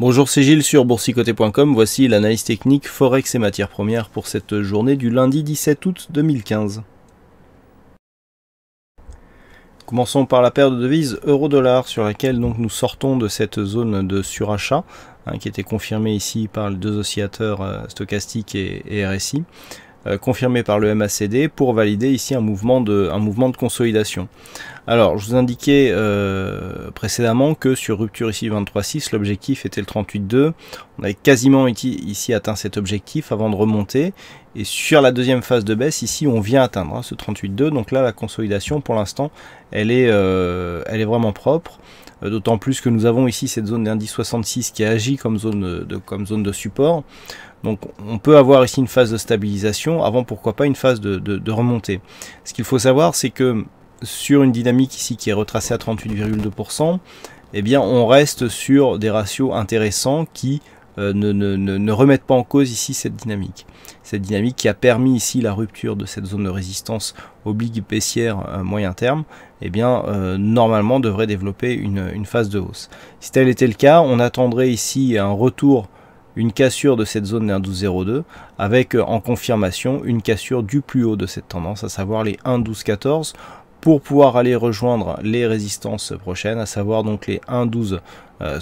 Bonjour, c'est Gilles sur boursicoté.com. Voici l'analyse technique Forex et matières premières pour cette journée du lundi 17 août 2015. Commençons par la paire de devises euro-dollar sur laquelle donc nous sortons de cette zone de surachat hein, qui était confirmée ici par les deux oscillateurs euh, stochastique stochastiques et RSI. Euh, confirmé par le MACD pour valider ici un mouvement de, un mouvement de consolidation. Alors, je vous indiquais euh, précédemment que sur rupture ici 23.6, l'objectif était le 38.2. On avait quasiment ici atteint cet objectif avant de remonter. Et sur la deuxième phase de baisse, ici, on vient atteindre hein, ce 38.2. Donc là, la consolidation, pour l'instant, elle, euh, elle est vraiment propre. Euh, d'autant plus que nous avons ici cette zone d'indice 66 qui agit comme zone de, comme zone de support. Donc on peut avoir ici une phase de stabilisation avant pourquoi pas une phase de, de, remontée. Ce qu'il faut savoir c'est que sur une dynamique ici qui est retracée à 38,2%, eh bien on reste sur des ratios intéressants qui euh, ne, remettent pas en cause ici cette dynamique. Cette dynamique qui a permis ici la rupture de cette zone de résistance oblique baissière euh, moyen terme, eh bien, euh, normalement devrait développer une, phase de hausse. Si tel était le cas, on attendrait ici un retour, une cassure de cette zone des 1.12.02, avec en confirmation une cassure du plus haut de cette tendance, à savoir les 1.12.14, pour pouvoir aller rejoindre les résistances prochaines, à savoir donc les 1.12 euh,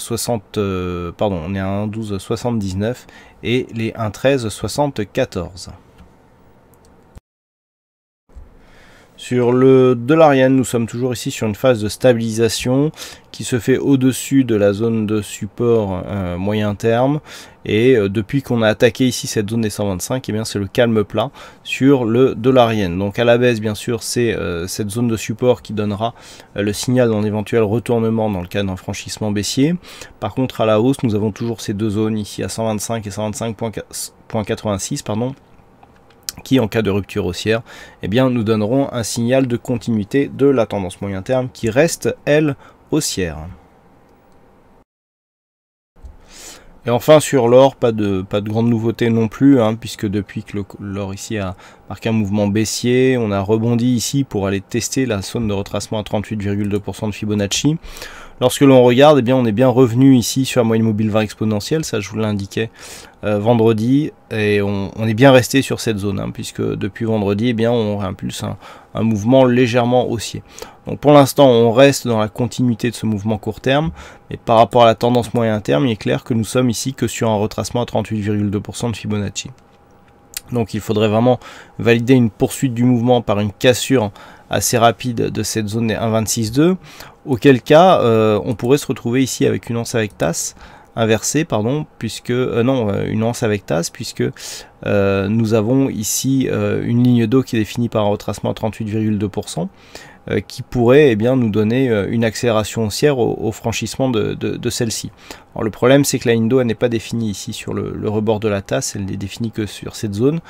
euh, pardon, on est à 1.12 79 et les 1.13 74. Sur le Dollarien, nous sommes toujours ici sur une phase de stabilisation qui se fait au-dessus de la zone de support euh, moyen terme. Et euh, depuis qu'on a attaqué ici cette zone des 125, eh bien c'est le calme plat sur le Dollarien. Donc à la baisse, bien sûr, c'est euh, cette zone de support qui donnera le signal d'un éventuel retournement dans le cas d'un franchissement baissier. Par contre, à la hausse, nous avons toujours ces deux zones ici à 125 et 125.86, pardon qui, en cas de rupture haussière, eh bien, nous donneront un signal de continuité de la tendance moyen terme qui reste, elle, haussière. Et enfin sur l'or, pas de, pas de grande nouveauté non plus, hein, puisque depuis que l'or ici a marqué un mouvement baissier, on a rebondi ici pour aller tester la zone de retracement à 38,2% de Fibonacci. Lorsque l'on regarde, eh bien, on est bien revenu ici sur un moyenne mobile 20 exponentielle, ça je vous l'indiquais euh, vendredi, et on, est bien resté sur cette zone, hein, puisque depuis vendredi, eh bien, on réimpulse un, un mouvement légèrement haussier. Donc pour l'instant, on reste dans la continuité de ce mouvement court terme, mais par rapport à la tendance moyen terme, il est clair que nous sommes ici que sur un retracement à 38,2% de Fibonacci. Donc il faudrait vraiment valider une poursuite du mouvement par une cassure assez rapide de cette zone 1.26.2, auquel cas euh, on pourrait se retrouver ici avec une anse avec tasse inversée, pardon, puisque euh, non, euh, une lance avec tasse, puisque euh, nous avons ici une ligne d'eau qui est définie par un retracement 38,2%, qui pourrait eh bien, nous donner une accélération haussière au, franchissement de, celle-ci. Alors le problème, c'est que la ligne d'eau n'est pas définie ici sur le, rebord de la tasse, elle n'est définie que sur cette zone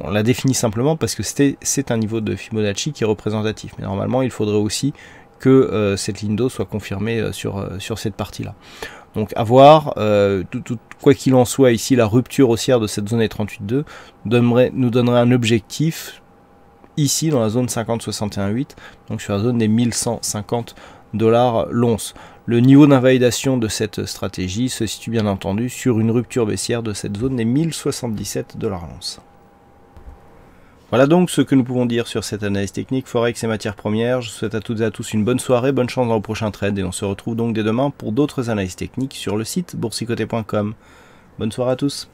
on la définit simplement parce que c'est un niveau de Fibonacci qui est représentatif. Mais normalement, il faudrait aussi que cette ligne d'eau soit confirmée sur, sur cette partie-là. Donc avoir, euh, tout, quoi qu'il en soit ici, la rupture haussière de cette zone des 38.2 donnerait, nous donnerait un objectif ici dans la zone 50-61.8, donc sur la zone des 1150 dollars l'once. Le niveau d'invalidation de cette stratégie se situe bien entendu sur une rupture baissière de cette zone des 1077 dollars l'once. Voilà donc ce que nous pouvons dire sur cette analyse technique Forex et matières premières. Je souhaite à toutes et à tous une bonne soirée, bonne chance dans le prochain trade et on se retrouve donc dès demain pour d'autres analyses techniques sur le site boursicoté.com. Bonne soirée à tous.